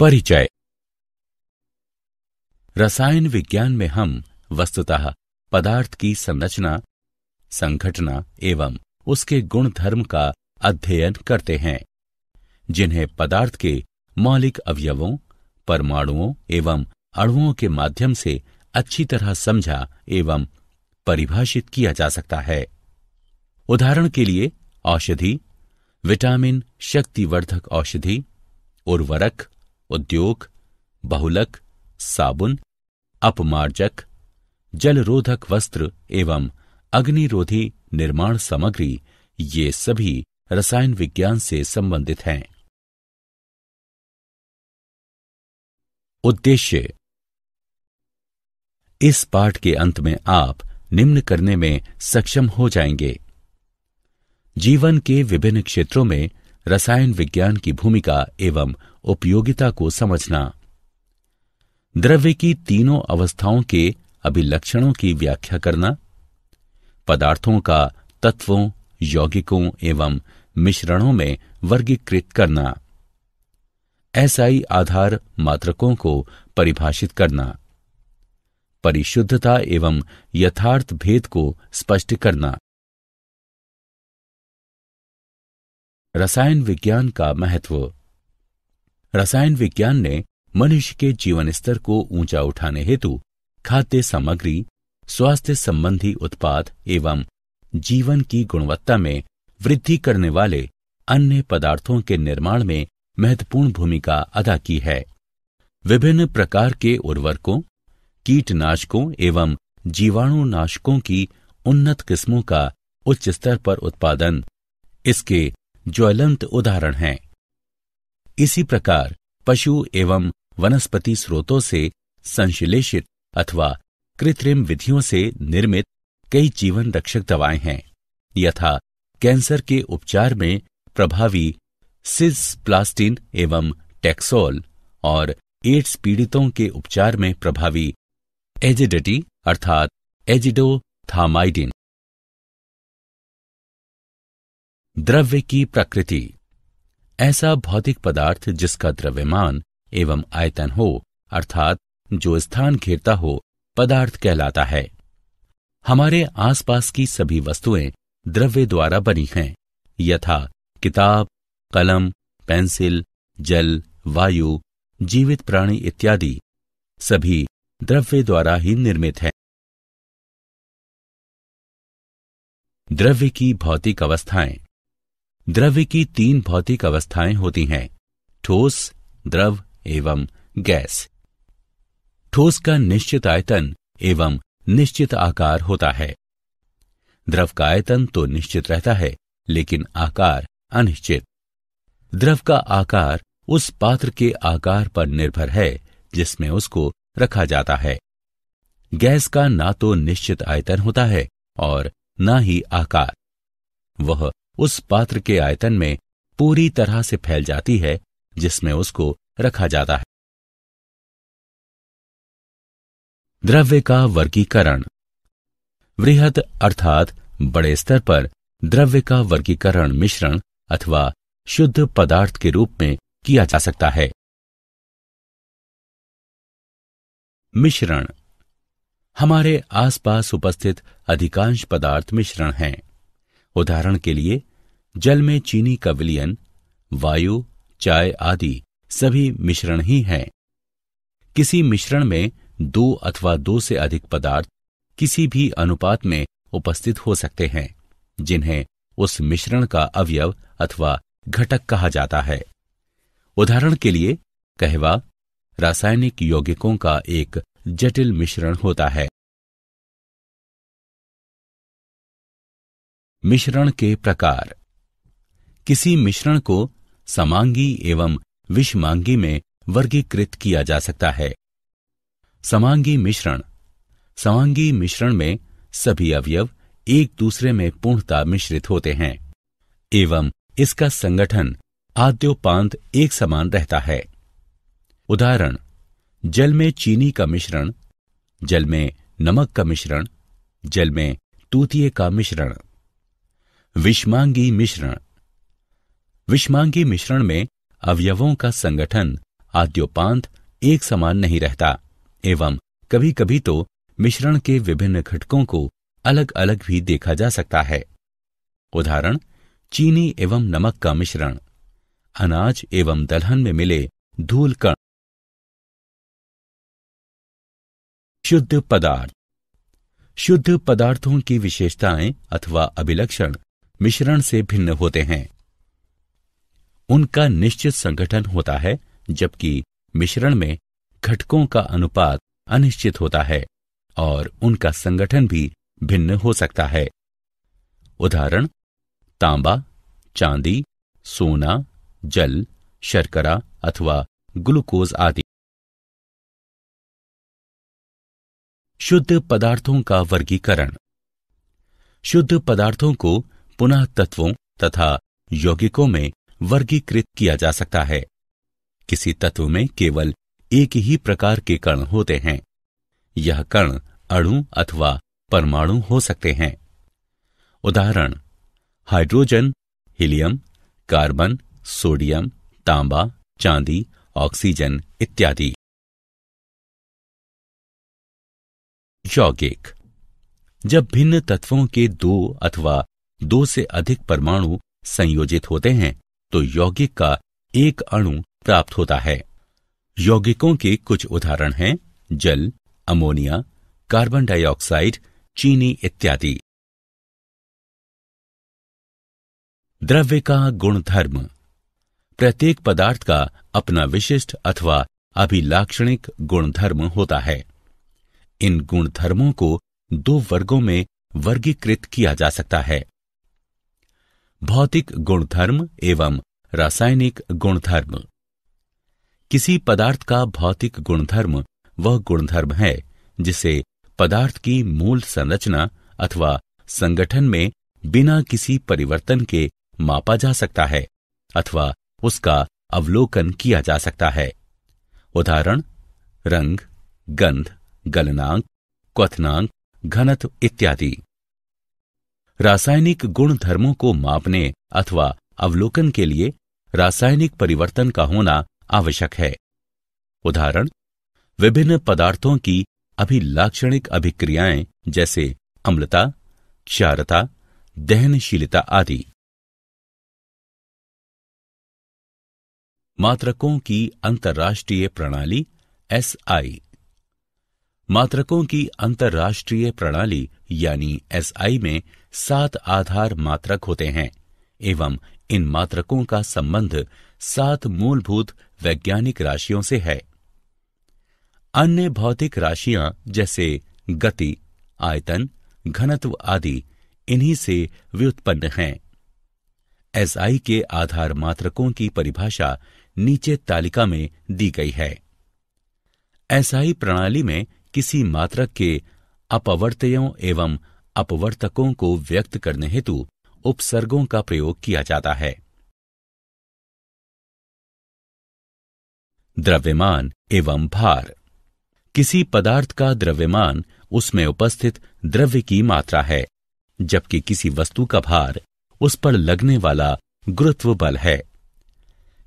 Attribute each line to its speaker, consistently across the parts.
Speaker 1: परिचय रसायन विज्ञान में हम वस्तुतः पदार्थ की संरचना संघटना एवं उसके गुण धर्म का अध्ययन करते हैं जिन्हें पदार्थ के मौलिक अवयवों परमाणुओं एवं अणुओं के माध्यम से अच्छी तरह समझा एवं परिभाषित किया जा सकता है उदाहरण के लिए औषधि विटामिन शक्तिवर्धक औषधि उर्वरक उद्योग बहुलक साबुन अपमार्जक जलरोधक वस्त्र एवं अग्निरोधी निर्माण सामग्री ये सभी रसायन विज्ञान से संबंधित हैं
Speaker 2: उद्देश्य इस
Speaker 1: पाठ के अंत में आप निम्न करने में सक्षम हो जाएंगे जीवन के विभिन्न क्षेत्रों में रसायन विज्ञान की भूमिका एवं उपयोगिता को समझना द्रव्य की तीनों अवस्थाओं के अभिलक्षणों की व्याख्या करना पदार्थों का तत्वों यौगिकों एवं मिश्रणों में वर्गीकृत करना एसआई आधार मात्रकों को परिभाषित करना परिशुद्धता एवं यथार्थ भेद को स्पष्ट करना रसायन विज्ञान का महत्व रसायन विज्ञान ने मनुष्य के जीवन स्तर को ऊंचा उठाने हेतु खाद्य सामग्री स्वास्थ्य संबंधी उत्पाद एवं जीवन की गुणवत्ता में वृद्धि करने वाले अन्य पदार्थों के निर्माण में महत्वपूर्ण भूमिका अदा की है विभिन्न प्रकार के उर्वरकों कीटनाशकों एवं जीवाणुनाशकों की उन्नत किस्मों का उच्च स्तर पर उत्पादन इसके ज्वलंत उदाहरण हैं इसी प्रकार पशु एवं वनस्पति स्रोतों से संश्लेषित अथवा कृत्रिम विधियों से निर्मित कई जीवन रक्षक दवाएं हैं यथा कैंसर के उपचार में प्रभावी सिस्प्लास्टिन एवं टेक्सोल और एड्स पीड़ितों के उपचार में प्रभावी एजिडिटी
Speaker 2: अर्थात एजिडोथामाइडिन
Speaker 1: द्रव्य की प्रकृति ऐसा भौतिक पदार्थ जिसका द्रव्यमान एवं आयतन हो अर्थात जो स्थान घेरता हो पदार्थ कहलाता है हमारे आसपास की सभी वस्तुएं द्रव्य द्वारा बनी हैं यथा किताब कलम पेंसिल जल वायु जीवित प्राणी इत्यादि सभी द्रव्य द्वारा ही निर्मित
Speaker 2: हैं द्रव्य की भौतिक अवस्थाएं
Speaker 1: द्रव्य की तीन भौतिक अवस्थाएं होती हैं ठोस द्रव एवं गैस ठोस का निश्चित आयतन एवं निश्चित आकार होता है द्रव का आयतन तो निश्चित रहता है लेकिन आकार अनिश्चित द्रव का आकार उस पात्र के आकार पर निर्भर है जिसमें उसको रखा जाता है गैस का ना तो निश्चित आयतन होता है और ना ही आकार वह उस पात्र के आयतन में पूरी तरह से फैल जाती है जिसमें उसको
Speaker 2: रखा जाता है द्रव्य का
Speaker 1: वर्गीकरण वृहत अर्थात बड़े स्तर पर द्रव्य का वर्गीकरण मिश्रण अथवा शुद्ध पदार्थ के रूप में किया जा सकता है मिश्रण हमारे आसपास उपस्थित अधिकांश पदार्थ मिश्रण हैं उदाहरण के लिए जल में चीनी का विलियन वायु चाय आदि सभी मिश्रण ही हैं किसी मिश्रण में दो अथवा दो से अधिक पदार्थ किसी भी अनुपात में उपस्थित हो सकते हैं जिन्हें उस मिश्रण का अवयव अथवा घटक कहा जाता है उदाहरण के लिए कहवा रासायनिक यौगिकों का एक जटिल मिश्रण होता है
Speaker 2: मिश्रण के प्रकार
Speaker 1: किसी मिश्रण को समांगी एवं विषमांगी में वर्गीकृत किया जा सकता है समांगी मिश्रण समांगी मिश्रण में सभी अवयव एक दूसरे में पूर्णता मिश्रित होते हैं एवं इसका संगठन आद्योपांत एक समान रहता है उदाहरण जल में चीनी का मिश्रण जल में नमक का मिश्रण जल में तूतीय का मिश्रण विषमांगी मिश्रण विषमांगी मिश्रण में अवयवों का संगठन आद्योपांत एक समान नहीं रहता एवं कभी कभी तो मिश्रण के विभिन्न घटकों को अलग अलग भी देखा जा सकता है उदाहरण चीनी एवं नमक का मिश्रण अनाज एवं दलहन में मिले
Speaker 2: धूल कण शुद्ध पदार्थ
Speaker 1: शुद्ध पदार्थों की विशेषताएं अथवा अभिलक्षण मिश्रण से भिन्न होते हैं उनका निश्चित संगठन होता है जबकि मिश्रण में घटकों का अनुपात अनिश्चित होता है और उनका संगठन भी भिन्न हो सकता है उदाहरण तांबा चांदी सोना जल शर्करा अथवा
Speaker 2: ग्लूकोज आदि शुद्ध
Speaker 1: पदार्थों का वर्गीकरण शुद्ध पदार्थों को पुनः तत्वों तथा यौगिकों में वर्गीकृत किया जा सकता है किसी तत्व में केवल एक ही प्रकार के कण होते हैं यह कण अणु अथवा परमाणु हो सकते हैं उदाहरण हाइड्रोजन हीलियम कार्बन सोडियम तांबा चांदी
Speaker 2: ऑक्सीजन इत्यादि
Speaker 1: यौगिक जब भिन्न तत्वों के दो अथवा दो से अधिक परमाणु संयोजित होते हैं तो यौगिक का एक अणु प्राप्त होता है यौगिकों के कुछ उदाहरण हैं जल अमोनिया कार्बन
Speaker 2: डाइऑक्साइड चीनी इत्यादि
Speaker 1: द्रव्य का गुणधर्म प्रत्येक पदार्थ का अपना विशिष्ट अथवा अभिलाक्षणिक गुणधर्म होता है इन गुणधर्मों को दो वर्गों में वर्गीकृत किया जा सकता है भौतिक गुणधर्म एवं रासायनिक गुणधर्म किसी पदार्थ का भौतिक गुणधर्म वह गुणधर्म है जिसे पदार्थ की मूल संरचना अथवा संगठन में बिना किसी परिवर्तन के मापा जा सकता है अथवा उसका अवलोकन किया जा सकता है उदाहरण रंग गंध गलनांक क्वनांक घनत्व इत्यादि रासायनिक गुण धर्मों को मापने अथवा अवलोकन के लिए रासायनिक परिवर्तन का होना आवश्यक है उदाहरण विभिन्न पदार्थों की अभिलाक्षणिक अभिक्रियाएं जैसे अम्लता क्षारता दहनशीलता आदि
Speaker 2: मात्रकों की
Speaker 1: अंतर्राष्ट्रीय प्रणाली एस आई मात्रकों की अंतर्राष्ट्रीय प्रणाली यानी एस आई में सात आधार मात्रक होते हैं एवं इन मात्रकों का संबंध सात मूलभूत वैज्ञानिक राशियों से है अन्य भौतिक राशियां जैसे गति आयतन घनत्व आदि इन्हीं से व्युत्पन्न हैं एसआई के आधार मात्रकों की परिभाषा नीचे तालिका में दी गई है एसआई प्रणाली में किसी मात्रक के अपवर्तयों एवं अपवर्तकों को व्यक्त करने हेतु उपसर्गों का
Speaker 2: प्रयोग किया जाता है
Speaker 1: द्रव्यमान एवं भार किसी पदार्थ का द्रव्यमान उसमें उपस्थित द्रव्य की मात्रा है जबकि किसी वस्तु का भार उस पर लगने वाला गुरुत्व बल है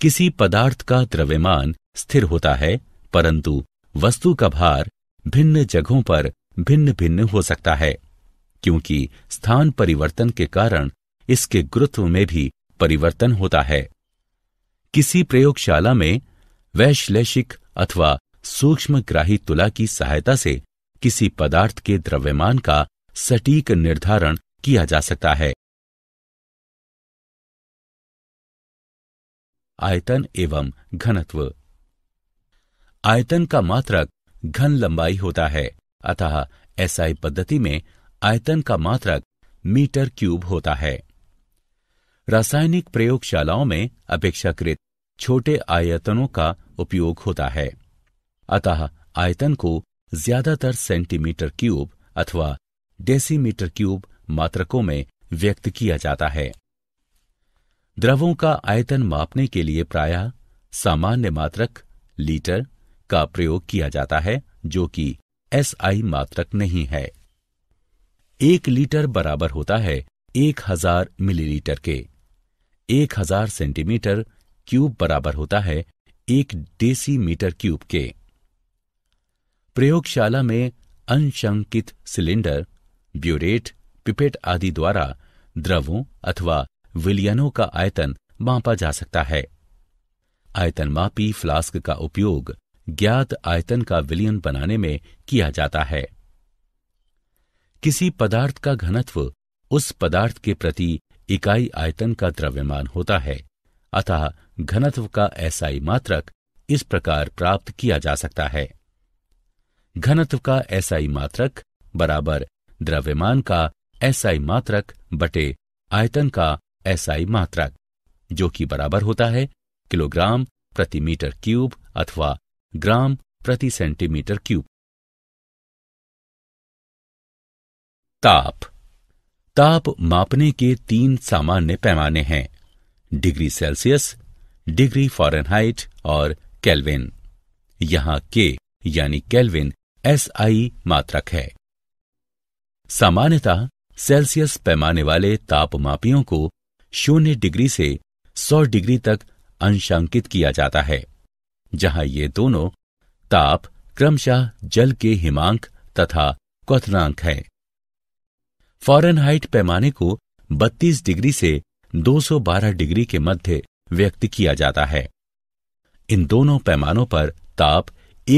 Speaker 1: किसी पदार्थ का द्रव्यमान स्थिर होता है परंतु वस्तु का भार भिन्न जगहों पर भिन्न भिन्न हो सकता है क्योंकि स्थान परिवर्तन के कारण इसके गुरुत्व में भी परिवर्तन होता है किसी प्रयोगशाला में वैश्लेषिक अथवा सूक्ष्म ग्राही तुला की सहायता से किसी पदार्थ के द्रव्यमान का सटीक निर्धारण किया जा सकता है
Speaker 2: आयतन एवं घनत्व
Speaker 1: आयतन का मात्रक घन लंबाई होता है अतः ऐसा पद्धति में आयतन का मात्रक मीटर क्यूब होता है रासायनिक प्रयोगशालाओं में अपेक्षाकृत छोटे आयतनों का उपयोग होता है अतः आयतन को ज्यादातर सेंटीमीटर क्यूब अथवा डेसीमीटर क्यूब मात्रकों में व्यक्त किया जाता है द्रवों का आयतन मापने के लिए प्रायः सामान्य मात्रक लीटर का प्रयोग किया जाता है जो कि एसआई मात्रक नहीं है एक लीटर बराबर होता है एक हजार मिलीलीटर के एक हजार सेंटीमीटर क्यूब बराबर होता है एक डेसीमीटर क्यूब के प्रयोगशाला में अनशंकित सिलेंडर ब्यूरेट पिपेट आदि द्वारा द्रवों अथवा विलियनों का आयतन मापा जा सकता है आयतन मापी फ्लास्क का उपयोग ज्ञात आयतन का विलियन बनाने में किया जाता है किसी पदार्थ का घनत्व उस पदार्थ के प्रति इकाई आयतन का द्रव्यमान होता है अतः घनत्व का एसआई मात्रक इस प्रकार प्राप्त किया जा सकता है घनत्व का एसआई मात्रक बराबर द्रव्यमान का एसआई मात्रक बटे आयतन का एसआई मात्रक जो कि बराबर होता है किलोग्राम प्रति मीटर क्यूब
Speaker 2: अथवा ग्राम प्रति सेंटीमीटर क्यूब
Speaker 1: ताप ताप मापने के तीन सामान्य पैमाने हैं डिग्री सेल्सियस डिग्री फॉरेनहाइट और केल्विन यहां के यानी केल्विन एसआई मात्रक है सामान्यतः सेल्सियस पैमाने वाले तापमापियों को शून्य डिग्री से सौ डिग्री तक अंशांकित किया जाता है जहां ये दोनों ताप क्रमशः जल के हिमांक तथा क्वनांक हैं फॉरनहाइट पैमाने को 32 डिग्री से 212 डिग्री के मध्य व्यक्त किया जाता है इन दोनों पैमानों पर ताप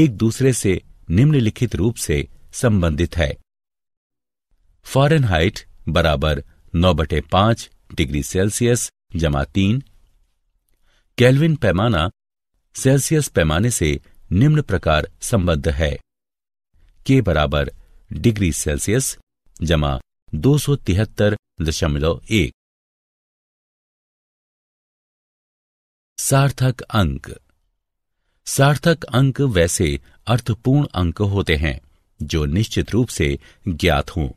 Speaker 1: एक दूसरे से निम्नलिखित रूप से संबंधित है फॉरनहाइट बराबर नौ बटे पांच डिग्री सेल्सियस जमा तीन कैलविन पैमाना सेल्सियस पैमाने से निम्न प्रकार संबद्ध है के बराबर डिग्री सेल्सियस जमा दो सौ तिहत्तर दशमलव एक
Speaker 2: सार्थक अंक
Speaker 1: सार्थक अंक वैसे अर्थपूर्ण अंक होते हैं जो निश्चित रूप से ज्ञात हों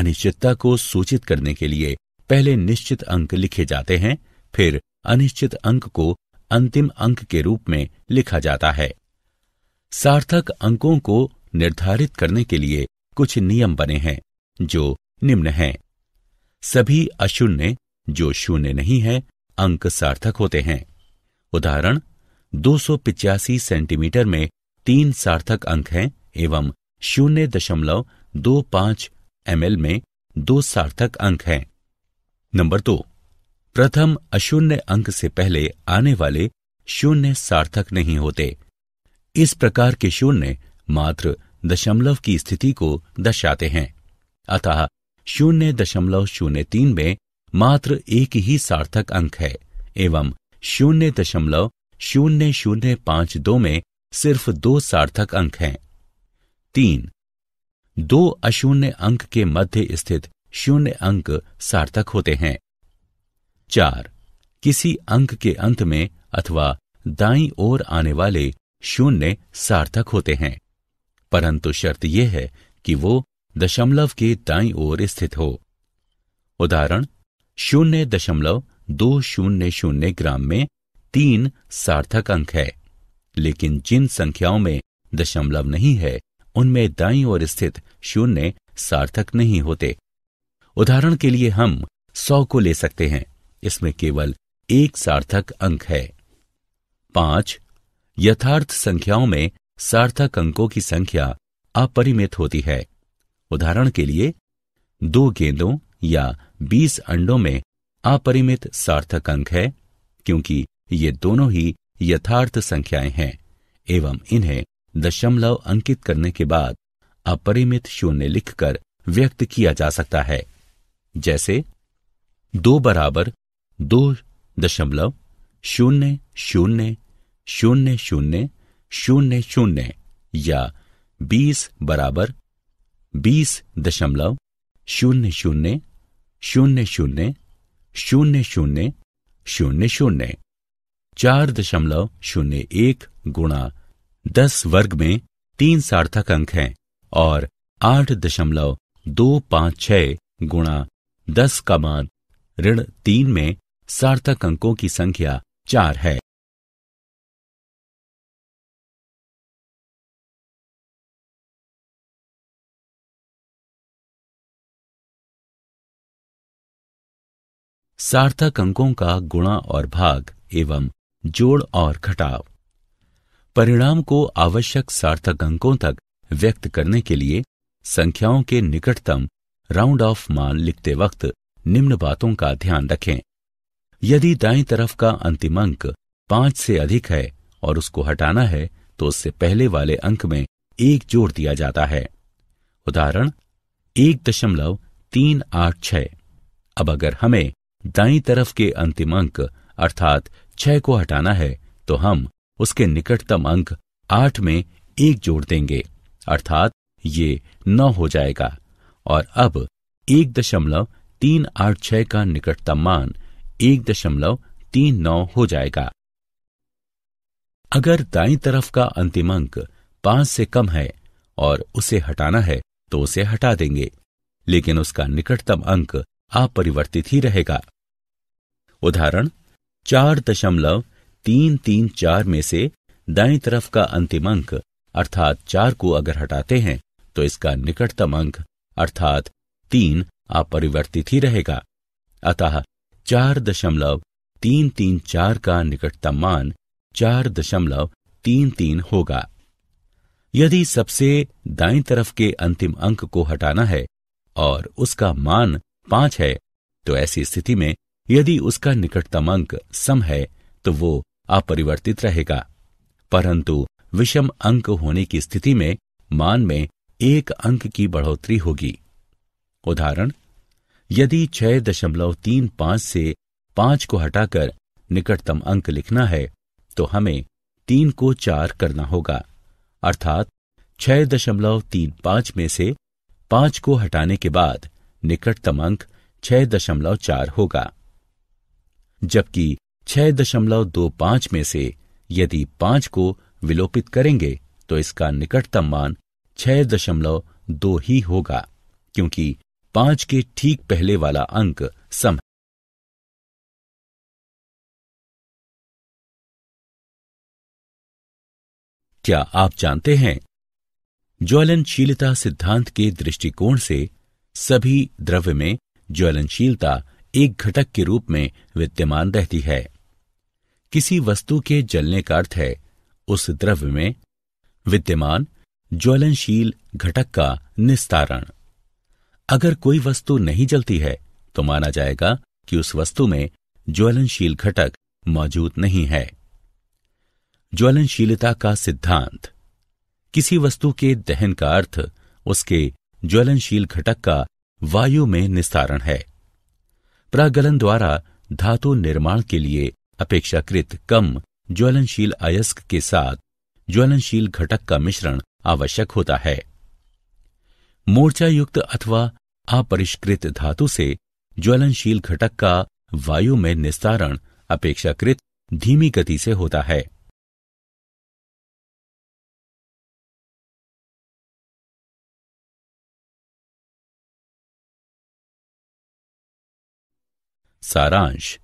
Speaker 1: अनिश्चितता को सूचित करने के लिए पहले निश्चित अंक लिखे जाते हैं फिर अनिश्चित अंक को अंतिम अंक के रूप में लिखा जाता है सार्थक अंकों को निर्धारित करने के लिए कुछ नियम बने हैं जो निम्न हैं सभी अशून्य जो शून्य नहीं है अंक सार्थक होते हैं उदाहरण दो सेंटीमीटर में तीन सार्थक अंक हैं एवं शून्य दशमलव दो पांच एम में दो सार्थक अंक हैं नंबर दो प्रथम अशून्य अंक से पहले आने वाले शून्य सार्थक नहीं होते इस प्रकार के शून्य मात्र दशमलव की स्थिति को दर्शाते हैं अतः शून्य दशमलव शून्य तीन में मात्र एक ही सार्थक अंक है एवं शून्य दशमलव शून्य शून्य पांच दो में सिर्फ दो सार्थक अंक हैं तीन दो अशून्य अंक के मध्य स्थित शून्य अंक सार्थक होते हैं चार किसी अंक के अंत में अथवा दाई ओर आने वाले शून्य सार्थक होते हैं परंतु शर्त यह है कि वो दशमलव के दाई ओर स्थित हो उदाहरण शून्य दशमलव दो शून्य शून्य ग्राम में तीन सार्थक अंक है लेकिन जिन संख्याओं में दशमलव नहीं है उनमें दाई ओर स्थित शून्य सार्थक नहीं होते उदाहरण के लिए हम सौ को ले सकते हैं इसमें केवल एक सार्थक अंक है पांच यथार्थ संख्याओं में सार्थक अंकों की संख्या अपरिमित होती है उदाहरण के लिए दो गेंदों या बीस अंडों में अपरिमित सार्थक अंक है क्योंकि ये दोनों ही यथार्थ संख्याएं हैं एवं इन्हें दशमलव अंकित करने के बाद अपरिमित शून्य लिखकर व्यक्त किया जा सकता है जैसे दो बराबर दो दशमलव शून्य शून्य शून्य शून्य शून्य शून्य या बीस बराबर बीस दशमलव शून्य शून्य शून्य शून्य शून्य शून्य शून्य शून्य चार दशमलव शून्य एक गुणा दस वर्ग में तीन सार्थक अंक हैं और आठ दशमलव दो पाँच छः गुणा दस का मान ऋण तीन में सार्थक अंकों की संख्या चार है सार्थक अंकों का गुणा और भाग एवं जोड़ और घटाव परिणाम को आवश्यक सार्थक अंकों तक व्यक्त करने के लिए संख्याओं के निकटतम राउंड ऑफ मान लिखते वक्त निम्न बातों का ध्यान रखें यदि दाई तरफ का अंतिम अंक पांच से अधिक है और उसको हटाना है तो उससे पहले वाले अंक में एक जोड़ दिया जाता है उदाहरण एक दशमलव तीन आठ छह अब अगर हमें दाई तरफ के अंतिम अंक अर्थात छह को हटाना है तो हम उसके निकटतम अंक आठ में एक जोड़ देंगे अर्थात ये नौ हो जाएगा और अब एक दशमलव तीन आठ छह का निकटतम मान एक दशमलव तीन नौ हो जाएगा अगर दाई तरफ का अंतिम अंक पांच से कम है और उसे हटाना है तो उसे हटा देंगे लेकिन उसका निकटतम अंक अपरिवर्तित ही रहेगा उदाहरण चार दशमलव तीन तीन चार में से दाई तरफ का अंतिम अंक अर्थात चार को अगर हटाते हैं तो इसका निकटतम अंक अर्थात तीन अपरिवर्तित ही रहेगा अतः चार दशमलव तीन तीन चार का निकटतम मान चार दशमलव तीन तीन होगा यदि सबसे दाई तरफ के अंतिम अंक को हटाना है और उसका मान पांच है तो ऐसी स्थिति में यदि उसका निकटतम अंक सम है तो वो अपरिवर्तित रहेगा परंतु विषम अंक होने की स्थिति में मान में एक अंक की बढ़ोतरी होगी उदाहरण यदि छह दशमलव तीन पांच से पांच को हटाकर निकटतम अंक लिखना है तो हमें तीन को चार करना होगा अर्थात छह दशमलव तीन पांच में से पांच को हटाने के बाद निकटतम अंक छह दशमलव चार होगा जबकि छह दशमलव दो पांच में से यदि पांच को विलोपित करेंगे तो इसका निकटतम मान छह दशमलव दो ही होगा क्योंकि पांच के ठीक पहले वाला अंक सम है क्या आप जानते हैं ज्वलनशीलता सिद्धांत के दृष्टिकोण से सभी द्रव्य में ज्वलनशीलता एक घटक के रूप में विद्यमान रहती है किसी वस्तु के जलने का अर्थ है उस द्रव्य में विद्यमान ज्वलनशील घटक का निस्तारण अगर कोई वस्तु नहीं जलती है तो माना जाएगा कि उस वस्तु में ज्वलनशील घटक मौजूद नहीं है ज्वलनशीलता का सिद्धांत किसी वस्तु के दहन का अर्थ उसके ज्वलनशील घटक का वायु में निस्तारण है प्रागलन द्वारा धातु निर्माण के लिए अपेक्षाकृत कम ज्वलनशील अयस्क के साथ ज्वलनशील घटक का मिश्रण आवश्यक होता है मोर्चा युक्त अथवा अपरिष्कृत धातु से ज्वलनशील घटक का वायु में निस्तारण अपेक्षाकृत धीमी गति से होता है
Speaker 2: सारांश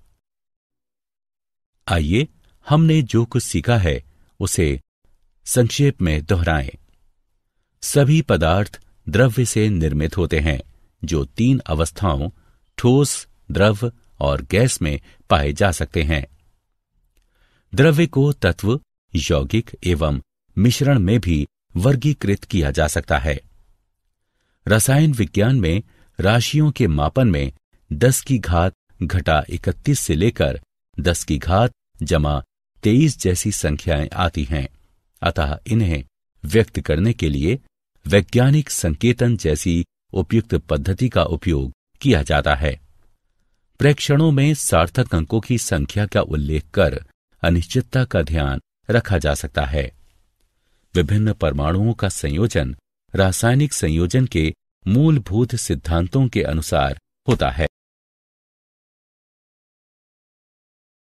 Speaker 1: आइए हमने जो कुछ सीखा है उसे संक्षेप में दोहराएं सभी पदार्थ द्रव्य से निर्मित होते हैं जो तीन अवस्थाओं ठोस द्रव और गैस में पाए जा सकते हैं द्रव्य को तत्व यौगिक एवं मिश्रण में भी वर्गीकृत किया जा सकता है रसायन विज्ञान में राशियों के मापन में 10 की घात घटा इकतीस से लेकर दस की घात जमा तेईस जैसी संख्याएं आती हैं अतः इन्हें व्यक्त करने के लिए वैज्ञानिक संकेतन जैसी उपयुक्त पद्धति का उपयोग किया जाता है प्रेक्षणों में सार्थक अंकों की संख्या का उल्लेख कर अनिश्चितता का ध्यान रखा जा सकता है विभिन्न परमाणुओं का संयोजन रासायनिक संयोजन के मूलभूत सिद्धांतों के अनुसार होता है